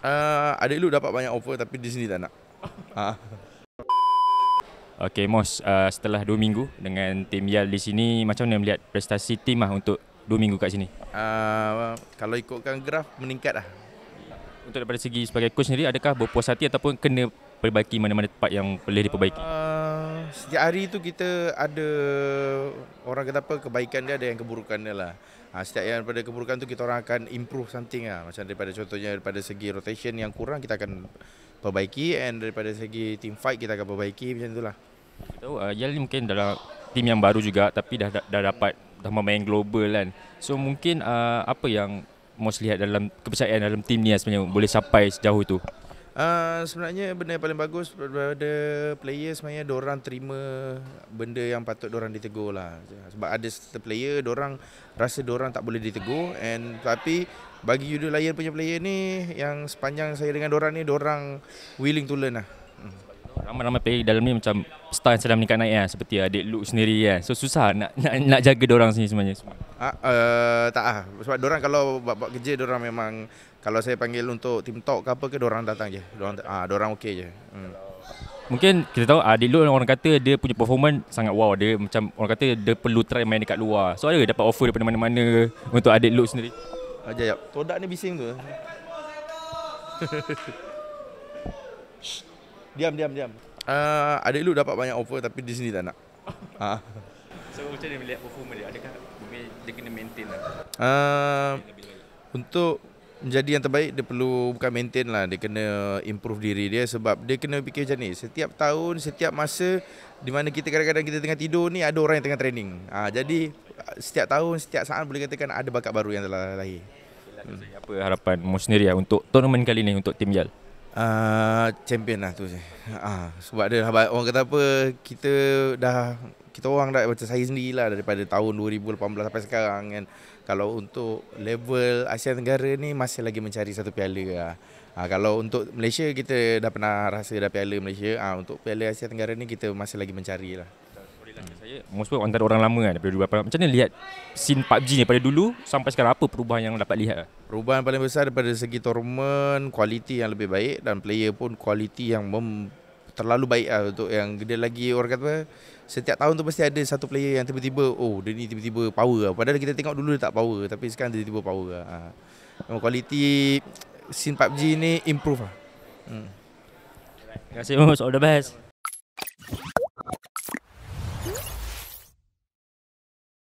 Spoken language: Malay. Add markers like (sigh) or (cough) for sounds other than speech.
Uh, ah, ada lu dapat banyak offer tapi di sini tak nak. ha. (laughs) Ah. Okay Mos, uh, setelah 2 minggu dengan tim Yal di sini, macam mana melihat prestasi tim lah untuk 2 minggu kat sini? Uh, kalau ikutkan graf, meningkat lah. Untuk daripada segi sebagai coach sendiri, adakah berpuas hati ataupun kena perbaiki mana-mana tempat yang perlu diperbaiki? Uh, setiap hari tu kita ada orang kata apa kebaikan dia ada yang keburukan dia lah. Ha, setiap yang daripada keburukan tu kita orang akan improve something lah. Macam daripada contohnya daripada segi rotation yang kurang kita akan perbaiki and daripada segi team fight kita akan perbaiki macam itulah. Tahu, uh, Yael ni mungkin dalam tim yang baru juga tapi dah, dah, dah dapat dah main global kan. So mungkin uh, apa yang Mos lihat dalam kepercayaan dalam tim ni lah sebenarnya boleh sampai sejauh itu? Ah, sebenarnya benda yang paling bagus pada player sebenarnya orang terima benda yang patut orang ditegur lah. Sebab ada setiap player orang rasa orang tak boleh ditegur and tapi bagi Yudu Lion punya player ni yang sepanjang saya dengan orang ni orang willing to learn lah. Hmm. Ramai-ramai player dalam ni macam star yang sedang meningkat naik ya seperti adik Luke sendiri ya. So susah nak nak, nak jaga orang sini sebenarnya. Ha, uh, tak ah sebab orang kalau buat, buat kerja orang memang kalau saya panggil untuk team talk ke apa ke orang datang je. Orang ah orang okey je. Hmm. Mungkin kita tahu Adik ah, Lut orang kata dia punya performance sangat wow. Dia macam orang kata dia perlu try main dekat luar. So ada dapat offer daripada mana-mana untuk Adik Lut sendiri? Ajak jap. Todak ni bising tu. (laughs) diam diam diam. Uh, Adik Lut dapat banyak offer tapi di sini tak nak. ha. So macam mana melihat performa dia? Adakah dia kena maintain lah? Uh, untuk menjadi yang terbaik dia perlu bukan maintain lah dia kena improve diri dia sebab dia kena fikir macam ni setiap tahun setiap masa di mana kita kadang-kadang kita tengah tidur ni ada orang yang tengah training ha, jadi setiap tahun setiap saat boleh katakan ada bakat baru yang telah lahir hmm. apa harapan mu sendiri lah untuk tournament kali ni untuk tim Yal uh, ah, champion lah tu ha, sebab dia orang kata apa kita dah kita orang dah macam saya sendiri lah daripada tahun 2018 sampai sekarang kan kalau untuk level Asia Tenggara ni masih lagi mencari satu piala lah. Ha, kalau untuk Malaysia kita dah pernah rasa dah piala Malaysia ha, untuk piala Asia Tenggara ni kita masih lagi mencari lah saya most pun antara orang lama kan daripada dua macam mana lihat scene PUBG ni daripada dulu sampai sekarang apa perubahan yang dapat lihat perubahan paling besar daripada segi tournament kualiti yang lebih baik dan player pun kualiti yang mem- terlalu baik lah untuk yang dia lagi orang kata apa, setiap tahun tu pasti ada satu player yang tiba-tiba oh dia ni tiba-tiba power lah. padahal kita tengok dulu dia tak power tapi sekarang dia tiba-tiba power lah. Uh, ha. quality scene PUBG ni improve lah. Hmm. Terima kasih Mus, all the best.